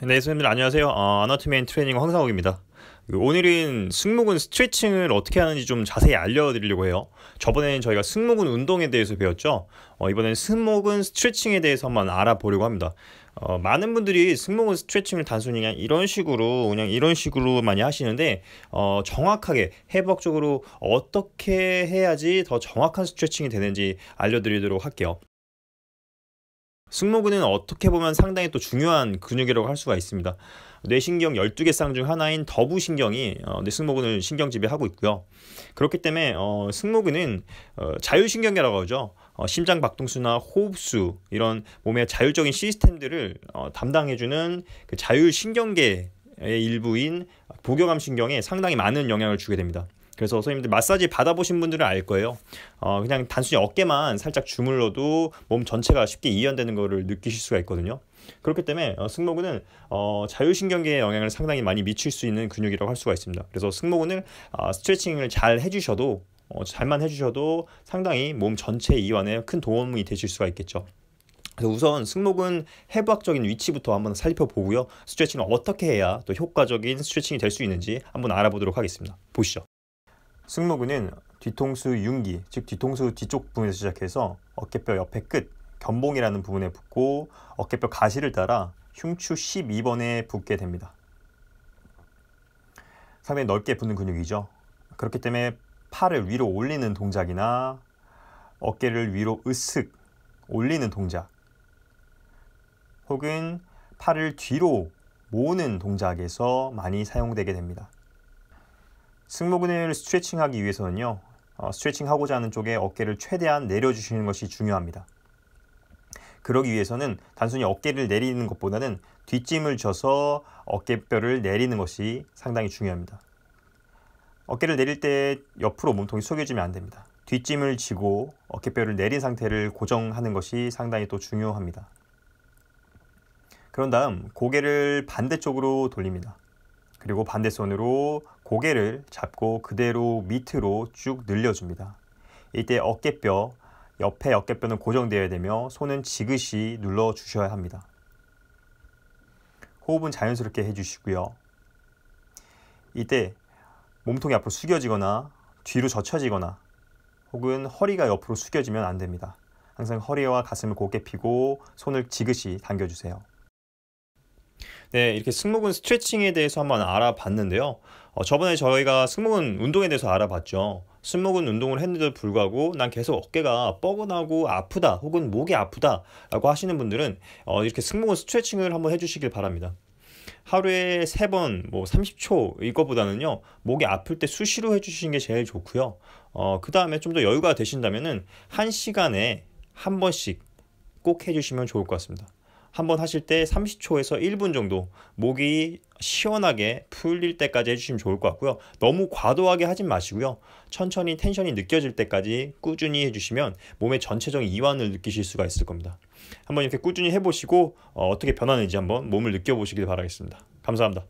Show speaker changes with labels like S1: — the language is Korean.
S1: 네, 선생님들 안녕하세요. 어, 아나토맨 트레이닝 황상욱입니다. 그 오늘은 승모근 스트레칭을 어떻게 하는지 좀 자세히 알려드리려고 해요. 저번에는 저희가 승모근 운동에 대해서 배웠죠. 어, 이번엔 승모근 스트레칭에 대해서만 알아보려고 합니다. 어, 많은 분들이 승모근 스트레칭을 단순히 그냥 이런 식으로 그냥 이런 식으로 많이 하시는데 어, 정확하게 해부학적으로 어떻게 해야지 더 정확한 스트레칭이 되는지 알려드리도록 할게요. 승모근은 어떻게 보면 상당히 또 중요한 근육이라고 할 수가 있습니다. 뇌신경 12개 쌍 중 하나인 더부신경이 어, 뇌승모근을 신경 지배하고 있고요. 그렇기 때문에 어, 승모근은 어, 자율신경계라고 하죠. 어, 심장 박동수나 호흡수 이런 몸의 자율적인 시스템들을 어, 담당해주는 그 자율신경계의 일부인 보교감 신경에 상당히 많은 영향을 주게 됩니다. 그래서 선생님들 마사지 받아보신 분들은 알 거예요. 어, 그냥 단순히 어깨만 살짝 주물러도 몸 전체가 쉽게 이완되는 것을 느끼실 수가 있거든요. 그렇기 때문에 승모근은 어, 어 자율신경계에 영향을 상당히 많이 미칠 수 있는 근육이라고 할 수가 있습니다. 그래서 승모근을 어, 스트레칭을 잘 해주셔도 어, 잘만 해주셔도 상당히 몸 전체 이완에 큰 도움이 되실 수가 있겠죠. 그래서 우선 승모근 해부학적인 위치부터 한번 살펴보고요. 스트레칭을 어떻게 해야 또 효과적인 스트레칭이 될 수 있는지 한번 알아보도록 하겠습니다. 보시죠. 승모근은 뒤통수 융기, 즉 뒤통수 뒤쪽 부분에서 시작해서 어깨뼈 옆에 끝, 견봉이라는 부분에 붙고 어깨뼈 가시를 따라 흉추 12번에 붙게 됩니다. 상당히 넓게 붙는 근육이죠. 그렇기 때문에 팔을 위로 올리는 동작이나 어깨를 위로 으쓱 올리는 동작 혹은 팔을 뒤로 모으는 동작에서 많이 사용되게 됩니다. 승모근을 스트레칭하기 위해서는요. 어, 스트레칭하고자 하는 쪽에 어깨를 최대한 내려주시는 것이 중요합니다. 그러기 위해서는 단순히 어깨를 내리는 것보다는 뒷짐을 져서 어깨뼈를 내리는 것이 상당히 중요합니다. 어깨를 내릴 때 옆으로 몸통이 숙여지면 안 됩니다. 뒷짐을 지고 어깨뼈를 내린 상태를 고정하는 것이 상당히 또 중요합니다. 그런 다음 고개를 반대쪽으로 돌립니다. 그리고 반대손으로 고개를 잡고 그대로 밑으로 쭉 늘려줍니다. 이때 어깨뼈, 옆에 어깨뼈는 고정되어야 되며 손은 지그시 눌러주셔야 합니다. 호흡은 자연스럽게 해주시고요. 이때 몸통이 앞으로 숙여지거나 뒤로 젖혀지거나 혹은 허리가 옆으로 숙여지면 안 됩니다. 항상 허리와 가슴을 곧게 피고 손을 지그시 당겨주세요. 네, 이렇게 승모근 스트레칭에 대해서 한번 알아봤는데요. 어, 저번에 저희가 승모근 운동에 대해서 알아봤죠. 승모근 운동을 했는데도 불구하고 난 계속 어깨가 뻐근하고 아프다 혹은 목이 아프다 라고 하시는 분들은 어, 이렇게 승모근 스트레칭을 한번 해주시길 바랍니다. 하루에 세 번 뭐 30초 이거보다는요 목이 아플 때 수시로 해주시는 게 제일 좋고요 어, 그 다음에 좀 더 여유가 되신다면은 한 시간에 한 번씩 꼭 해주시면 좋을 것 같습니다 한번 하실 때 30초에서 1분 정도 목이 시원하게 풀릴 때까지 해주시면 좋을 것 같고요. 너무 과도하게 하진 마시고요. 천천히 텐션이 느껴질 때까지 꾸준히 해주시면 몸의 전체적인 이완을 느끼실 수가 있을 겁니다. 한번 이렇게 꾸준히 해보시고 어, 어떻게 변하는지 한번 몸을 느껴보시길 바라겠습니다. 감사합니다.